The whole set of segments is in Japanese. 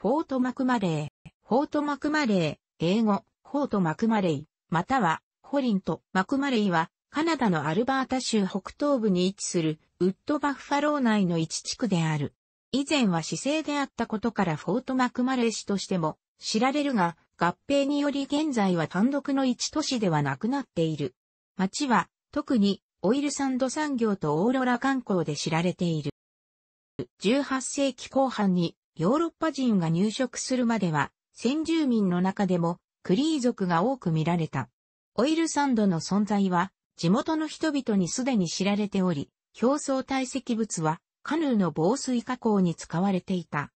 フォート・マクマレー、フォート・マクマレー、英語、フォート・マクマレー、または、ホリント・マクマレーは、カナダのアルバータ州北東部に位置する、ウッド・バッファロー内の一地区である。以前は市政であったことからフォート・マクマレー市としても、知られるが、合併により現在は単独の一都市ではなくなっている。町は、特に、オイルサンド産業とオーロラ観光で知られている。18世紀後半にヨーロッパ人が入植するまでは、先住民の中でもクリー族が多く見られた。オイルサンドの存在は、地元の人々にすでに知られており、表層堆積物は、カヌーの防水加工に使われていた。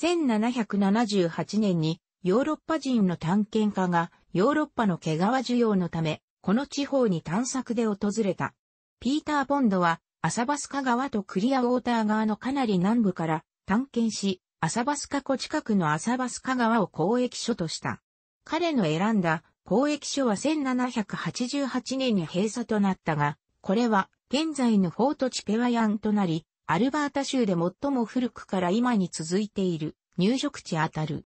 1778年に、ヨーロッパ人の探検家が、ヨーロッパの毛皮需要のため、この地方に探索で訪れた。ピーター・ボンドは、アサバスカ川とクリアウォーター川のかなり南部から探検し、アサバスカ湖近くのアサバスカ川を交易所とした。彼の選んだ交易所は1788年に閉鎖となったが、これは現在のフォートチペワヤンとなり、アルバータ州で最も古くから今に続いている入植地あたる。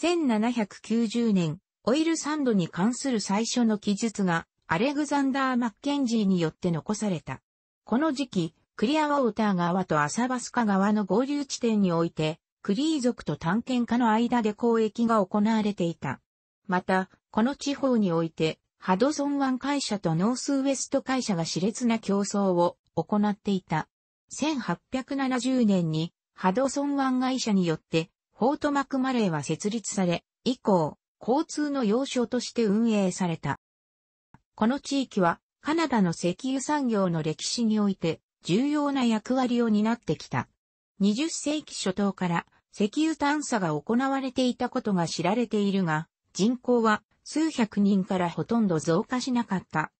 1790年、オイルサンドに関する最初の記述がアレグザンダー・マッケンジーによって残された。この時期、クリアウォーター川とアサバスカ川の合流地点において、クリー族と探検家の間で交易が行われていた。また、この地方において、ハドソン湾会社とノースウエスト会社が熾烈な競争を行っていた。1870年にハドソン湾会社によってフォートマクマレーは設立され、以降、交通の要衝として運営された。この地域はカナダの石油産業の歴史において重要な役割を担ってきた。20世紀初頭から石油探査が行われていたことが知られているが、人口は数百人からほとんど増加しなかった。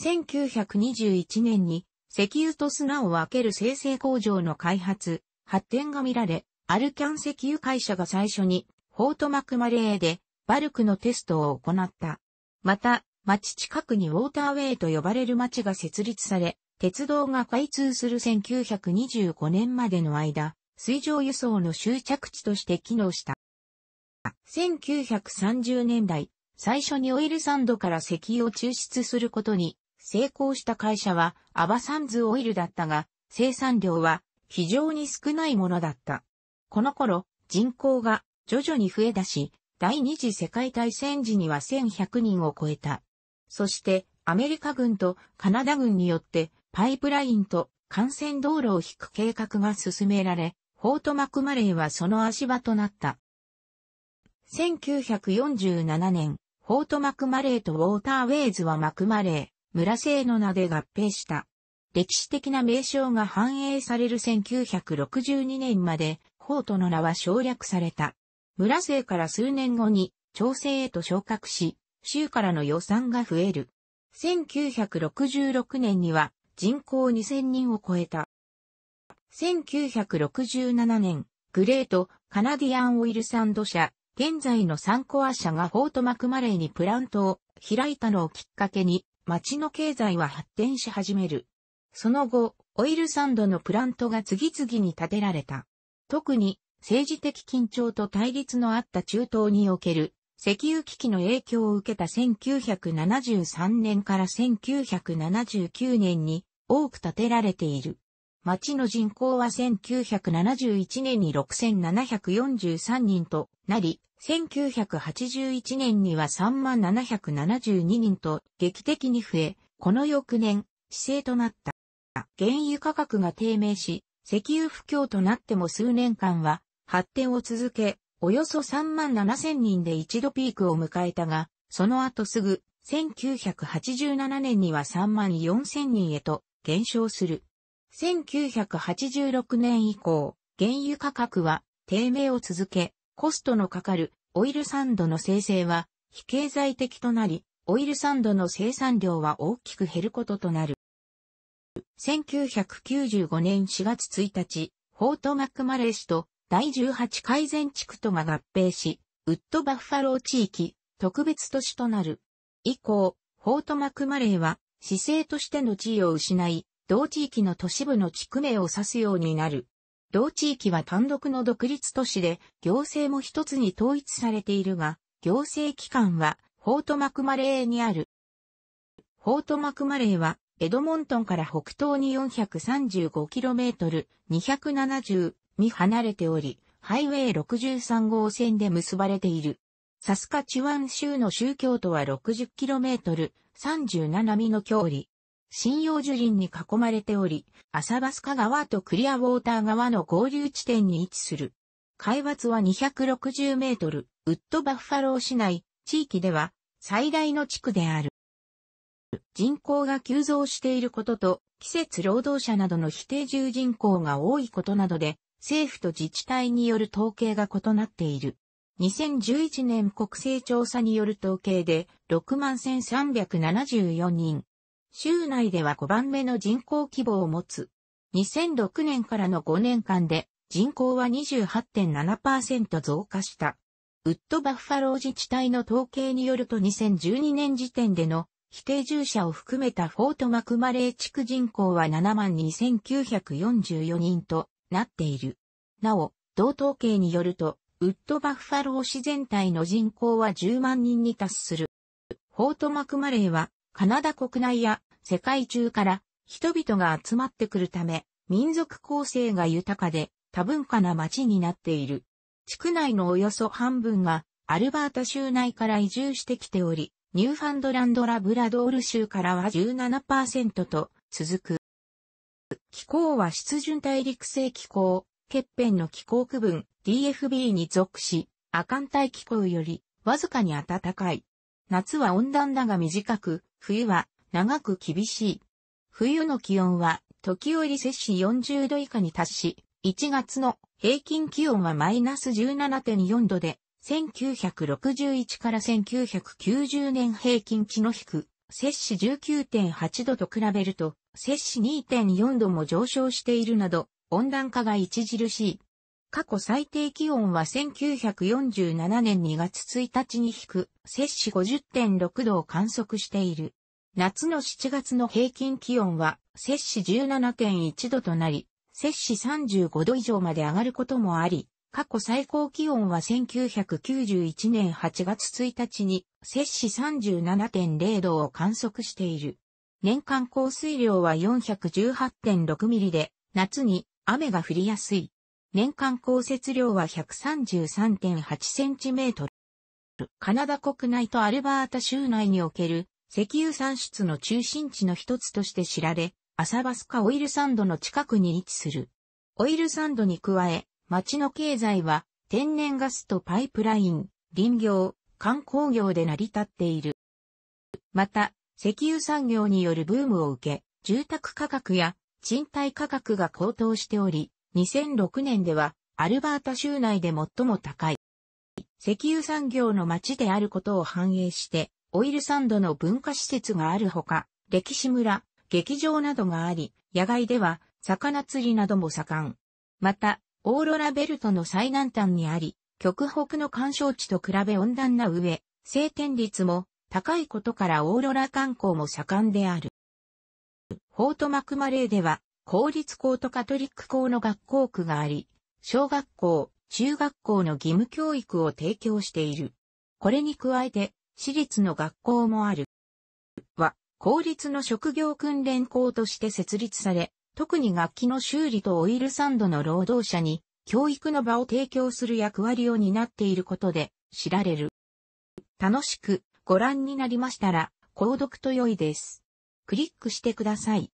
1921年に石油と砂を分ける生成工場の開発、発展が見られ、アルキャン石油会社が最初にフォートマクマレーでバルクのテストを行った。また、町近くにウォーターウェイと呼ばれる町が設立され、鉄道が開通する1925年までの間、水上輸送の終着地として機能した。1930年代、最初にオイルサンドから石油を抽出することに成功した会社はアバサンズオイルだったが、生産量は非常に少ないものだった。この頃、人口が徐々に増え出し、第二次世界大戦時には1100人を超えた。そして、アメリカ軍とカナダ軍によってパイプラインと幹線道路を引く計画が進められ、フォート・マクマレーはその足場となった。1947年、フォート・マクマレーとウォーターウェイズはマクマレー、村製の名で合併した。歴史的な名称が反映される1962年まで、フォートの名は省略された。村製から数年後に、調整へと昇格し、州からの予算が増える。1966年には、人口2000人を超えた。1967年、グレート、カナディアンオイルサンド社、現在のサンコア社がフォートマクマレーにプラントを開いたのをきっかけに、町の経済は発展し始める。その後、オイルサンドのプラントが次々に建てられた。特に、政治的緊張と対立のあった中東における石油危機の影響を受けた1973年から1979年に多く建てられている。町の人口は1971年に6743人となり、1981年には3772人と劇的に増え、この翌年、市勢となった。原油価格が低迷し、石油不況となっても数年間は発展を続け、およそ3万7000人で一度ピークを迎えたが、その後すぐ1987年には3万4000人へと減少する。1986年以降、原油価格は低迷を続け、コストのかかるオイルサンドの生成は非経済的となり、オイルサンドの生産量は大きく減ることとなる。1995年4月1日、フォート・マックマレー氏と第18改善地区とが合併し、ウッド・バッファロー地域、特別都市となる。以降、フォート・マックマレーは市政としての地位を失い、同地域の都市部の地区名を指すようになる。同地域は単独の独立都市で、行政も一つに統一されているが、行政機関は、フォートマクマレーにある。フォートマクマレーは、エドモントンから北東に 435km、2 7に離れており、ハイウェイ63号線で結ばれている。サスカチワン州の宗教とは 60km、37ミの距離。針葉樹林に囲まれており、アサバスカ川とクリアウォーター川の合流地点に位置する。海抜は260メートル、ウッドバッファロー市内、地域では最大の地区である。人口が急増していることと、季節労働者などの非定住人口が多いことなどで、政府と自治体による統計が異なっている。2011年国勢調査による統計で61,374人。州内では5番目の人口規模を持つ。2006年からの5年間で人口は28.7%増加した。ウッドバッファロー自治体の統計によると2012年時点での非定住者を含めたフォートマクマレー地区人口は72,944人となっている。なお、同統計によるとウッドバッファロー市全体の人口は10万人に達する。フォート・マクマレーは、カナダ国内や世界中から人々が集まってくるため、民族構成が豊かで多文化な街になっている。地区内のおよそ半分がアルバータ州内から移住してきており、ニューファンドランドラブラドール州からは17%と続く。気候は湿潤大陸性気候、欠片の気候区分 DFB に属し、亜寒帯気候よりわずかに暖かい。夏は温暖だが短く、冬は長く厳しい。冬の気温は時折摂氏40度以下に達し、1月の平均気温はマイナス17.4度で、1961から1990年平均値の低、摂氏19.8度と比べると、摂氏2.4度も上昇しているなど、温暖化が著しい。過去最低気温は1947年2月1日に引く、摂氏50.6度を観測している。夏の7月の平均気温は、摂氏17.1度となり、摂氏35度以上まで上がることもあり、過去最高気温は1991年8月1日に、摂氏37.0度を観測している。年間降水量は418.6ミリで、夏に雨が降りやすい。年間降雪量は133.8センチメートル。カナダ国内とアルバータ州内における石油産出の中心地の一つとして知られ、アサバスカオイルサンドの近くに位置する。オイルサンドに加え、町の経済は天然ガスとパイプライン、林業、観光業で成り立っている。また、石油産業によるブームを受け、住宅価格や賃貸価格が高騰しており、2006年ではアルバータ州内で最も高い。石油産業の街であることを反映して、オイルサンドの文化施設があるほか、歴史村、劇場などがあり、野外では魚釣りなども盛ん。また、オーロラベルトの最南端にあり、極北の干渉地と比べ温暖な上、晴天率も高いことからオーロラ観光も盛んである。フォートマクマレーでは、公立校とカトリック校の学校区があり、小学校、中学校の義務教育を提供している。これに加えて、私立の学校もある。は、公立の職業訓練校として設立され、特に楽器の修理とオイルサンドの労働者に、教育の場を提供する役割を担っていることで知られる。楽しくご覧になりましたら、購読と良いです。クリックしてください。